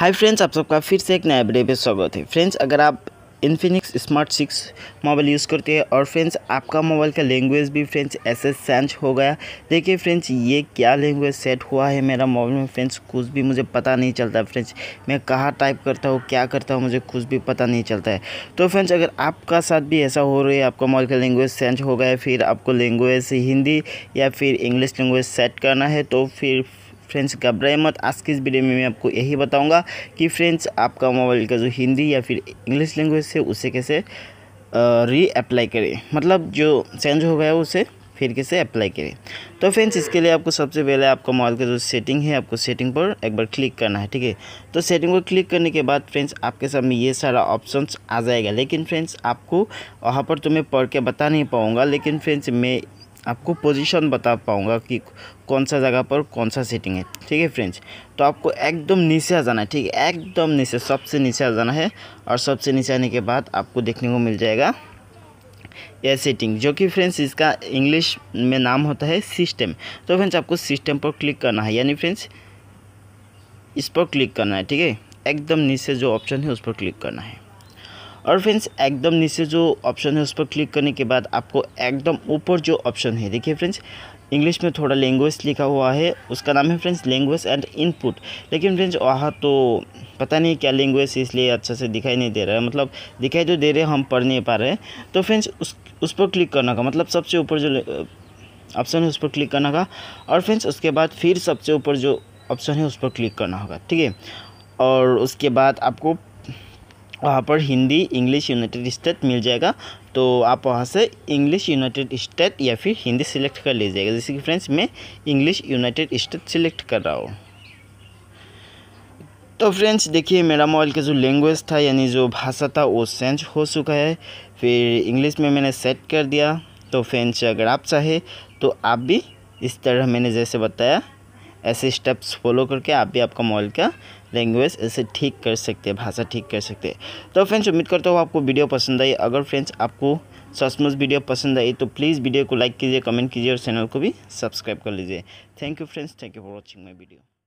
hi friends आप सबका फिर से एक नया वीडियो पे स्वागत है फ्रेंड्स अगर आप Infinix smart six mobile use करते हैं और फ्रेंड्स आपका मोबाइल का लैंग्वेज भी फ्रेंड्स ऐसे सेंच हो गया देखिए फ्रेंड्स ये क्या लैंग्वेज सेट हुआ है मेरा मोबाइल में फ्रेंड्स कुछ भी मुझे पता नहीं चलता फ्रेंड्स मैं कहाँ टाइप करता हूँ क्या करता हूँ मुझे कुछ भी पता नहीं चलता है तो फ्रेंड्स अगर आपका साथ भी ऐसा हो रहा है आपका मोबाइल का लैंग्वेज सेंच हो गया फिर आपको लैंग्वेज हिंदी या फिर इंग्लिश लैंग्वेज सेट करना है तो फिर फ्रेंड्स घबराए मत आज के इस वीडियो में मैं आपको यही बताऊंगा कि फ्रेंड्स आपका मोबाइल का जो हिंदी या फिर इंग्लिश लैंग्वेज है उसे कैसे री अप्लाई करें मतलब जो चेंज हो गया उसे फिर कैसे अप्लाई करें तो फ्रेंड्स इसके लिए आपको सबसे पहले आपका मोबाइल का जो सेटिंग है आपको सेटिंग पर एक बार क्लिक करना है ठीक है तो सेटिंग पर क्लिक करने के बाद फ्रेंड्स आपके सामने ये सारा ऑप्शंस आ जाएगा लेकिन फ्रेंड्स आपको वहाँ पर तो मैं पढ़ के बता नहीं पाऊँगा लेकिन फ्रेंड्स मैं आपको पोजीशन बता पाऊँगा कि कौन सा जगह पर कौन सा सीटिंग है ठीक है फ्रेंड्स तो आपको एकदम नीचे आ जाना है ठीक है एकदम नीचे सबसे नीचे आ जाना है और सबसे नीचे आने के बाद आपको देखने को मिल जाएगा यह सेटिंग जो कि फ्रेंड्स इसका इंग्लिश में नाम होता है सिस्टम तो फ्रेंड्स आपको सिस्टम पर क्लिक करना है यानी फ्रेंड्स इस पर क्लिक करना है ठीक है एकदम नीचे जो ऑप्शन है उस पर क्लिक करना है और फ्रेंड्स एकदम नीचे जो ऑप्शन है उस पर क्लिक करने के बाद आपको एकदम ऊपर जो ऑप्शन है देखिए फ्रेंड्स इंग्लिश में थोड़ा लैंग्वेज लिखा हुआ है उसका नाम है फ्रेंड्स लैंग्वेज एंड इनपुट लेकिन फ्रेंड्स वहाँ तो पता नहीं क्या लैंग्वेज इसलिए अच्छा से दिखाई नहीं दे रहा है मतलब दिखाई तो दे रहे हम पढ़ नहीं पा रहे तो फ्रेंड्स उस उस पर क्लिक करने का मतलब सबसे ऊपर जो ऑप्शन है उस पर क्लिक करना का और फ्रेंड्स उसके बाद फिर सबसे ऊपर जो ऑप्शन है उस पर क्लिक करना होगा ठीक है और उसके बाद आपको वहाँ पर हिंदी इंग्लिश यूनाइटेड स्टेट मिल जाएगा तो आप वहाँ से इंग्लिश यूनाइटेड स्टेट या फिर हिंदी सिलेक्ट कर लीजिएगा जैसे कि फ्रेंड्स मैं इंग्लिश यूनाइटेड स्टेट सिलेक्ट कर रहा हूँ तो फ्रेंड्स देखिए मेरा मोबाइल का जो लैंग्वेज था यानी जो भाषा था वो चेंज हो चुका है फिर इंग्लिश में मैंने सेट कर दिया तो फ्रेंड्स अगर आप चाहें तो आप भी इस तरह मैंने जैसे बताया ऐसे स्टेप्स फॉलो करके आप भी आपका मोबाइल का लैंग्वेज ऐसे ठीक कर सकते हैं भाषा ठीक कर सकते हैं तो फ्रेंड्स उम्मीद करता हूँ आपको वीडियो पसंद आई अगर फ्रेंड्स आपको सचमुच वीडियो पसंद आई तो प्लीज़ वीडियो को लाइक कीजिए कमेंट कीजिए और चैनल को भी सब्सक्राइब कर लीजिए thank you friends thank you for watching my video